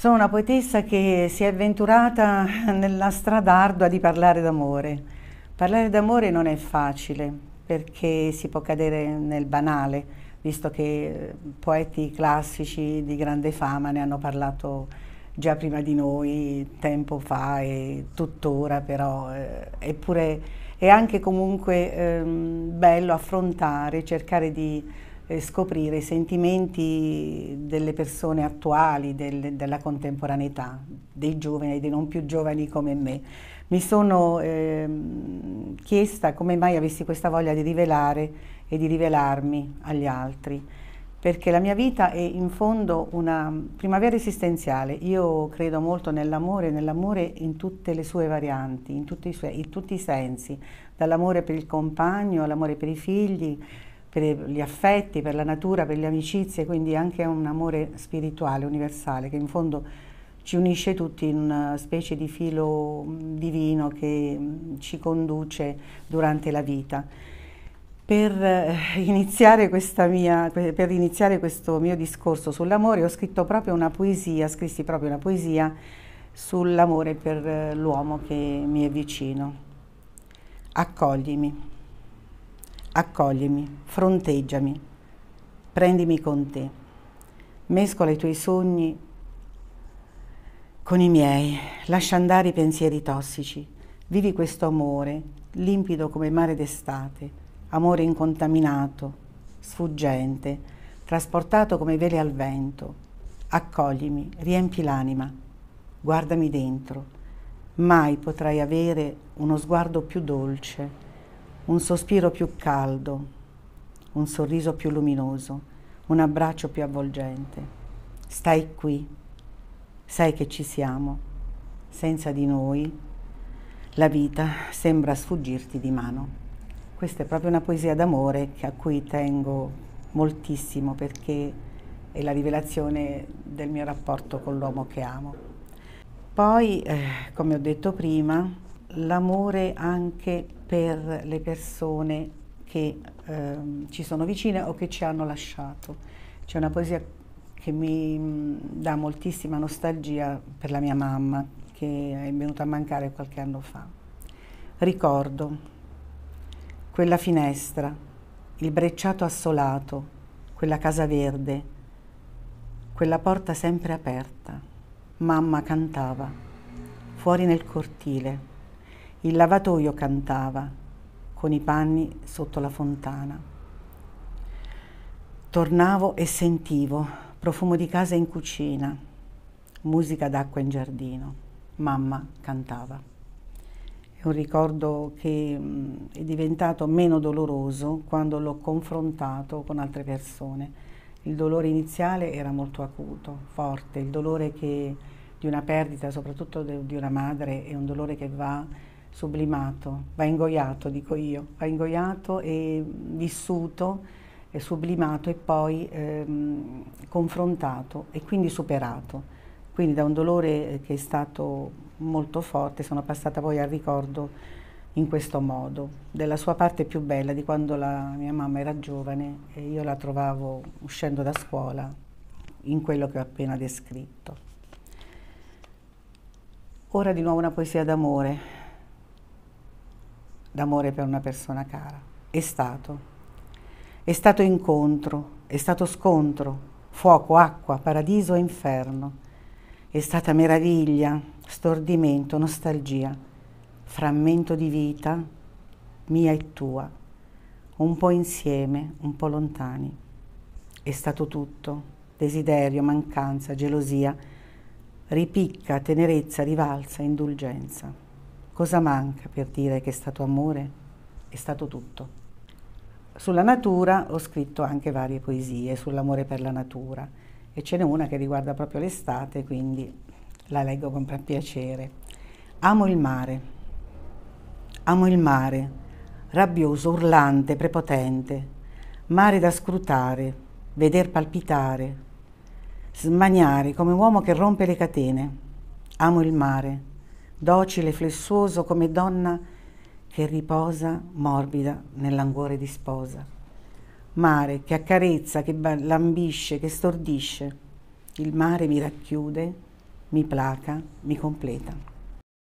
Sono una poetessa che si è avventurata nella strada ardua di parlare d'amore. Parlare d'amore non è facile perché si può cadere nel banale, visto che eh, poeti classici di grande fama ne hanno parlato già prima di noi, tempo fa e tuttora però, eh, eppure è anche comunque ehm, bello affrontare, cercare di eh, scoprire i sentimenti delle persone attuali, del, della contemporaneità, dei giovani e dei non più giovani come me. Mi sono eh, chiesta come mai avessi questa voglia di rivelare e di rivelarmi agli altri perché la mia vita è in fondo una primavera esistenziale. Io credo molto nell'amore, nell'amore in tutte le sue varianti, in tutti i, suoi, in tutti i sensi, dall'amore per il compagno all'amore per i figli, per gli affetti, per la natura, per le amicizie, quindi anche un amore spirituale, universale, che in fondo ci unisce tutti in una specie di filo mm, divino che mm, ci conduce durante la vita. Per eh, iniziare, mia, per iniziare questo mio discorso sull'amore ho scritto proprio una poesia, scrissi proprio una poesia sull'amore per eh, l'uomo che mi è vicino. Accoglimi accoglimi, fronteggiami, prendimi con te, mescola i tuoi sogni con i miei, lascia andare i pensieri tossici, vivi questo amore, limpido come mare d'estate, amore incontaminato, sfuggente, trasportato come vele al vento. Accoglimi, riempi l'anima, guardami dentro. Mai potrai avere uno sguardo più dolce un sospiro più caldo, un sorriso più luminoso, un abbraccio più avvolgente. Stai qui, sai che ci siamo, senza di noi la vita sembra sfuggirti di mano. Questa è proprio una poesia d'amore a cui tengo moltissimo perché è la rivelazione del mio rapporto con l'uomo che amo. Poi, eh, come ho detto prima, l'amore anche per le persone che ehm, ci sono vicine o che ci hanno lasciato. C'è una poesia che mi mm, dà moltissima nostalgia per la mia mamma, che è venuta a mancare qualche anno fa. Ricordo quella finestra, il brecciato assolato, quella casa verde, quella porta sempre aperta. Mamma cantava fuori nel cortile il lavatoio cantava con i panni sotto la fontana. Tornavo e sentivo profumo di casa in cucina, musica d'acqua in giardino. Mamma cantava. È un ricordo che mm, è diventato meno doloroso quando l'ho confrontato con altre persone. Il dolore iniziale era molto acuto, forte, il dolore che, di una perdita, soprattutto di una madre, è un dolore che va sublimato, va ingoiato, dico io, va ingoiato e vissuto e sublimato e poi ehm, confrontato e quindi superato. Quindi da un dolore eh, che è stato molto forte sono passata poi al ricordo in questo modo, della sua parte più bella, di quando la mia mamma era giovane e io la trovavo uscendo da scuola in quello che ho appena descritto. Ora di nuovo una poesia d'amore, d'amore per una persona cara. È stato. È stato incontro, è stato scontro, fuoco, acqua, paradiso e inferno. È stata meraviglia, stordimento, nostalgia, frammento di vita mia e tua, un po' insieme, un po' lontani. È stato tutto, desiderio, mancanza, gelosia, ripicca, tenerezza, rivalsa, indulgenza. Cosa manca per dire che è stato amore? È stato tutto. Sulla natura ho scritto anche varie poesie sull'amore per la natura e ce n'è una che riguarda proprio l'estate, quindi la leggo con piacere. Amo il mare, amo il mare, rabbioso, urlante, prepotente, mare da scrutare, veder palpitare, smaniare come uomo che rompe le catene. Amo il mare docile e flessuoso come donna che riposa morbida nell'anguore di sposa. Mare che accarezza, che lambisce, che stordisce. Il mare mi racchiude, mi placa, mi completa.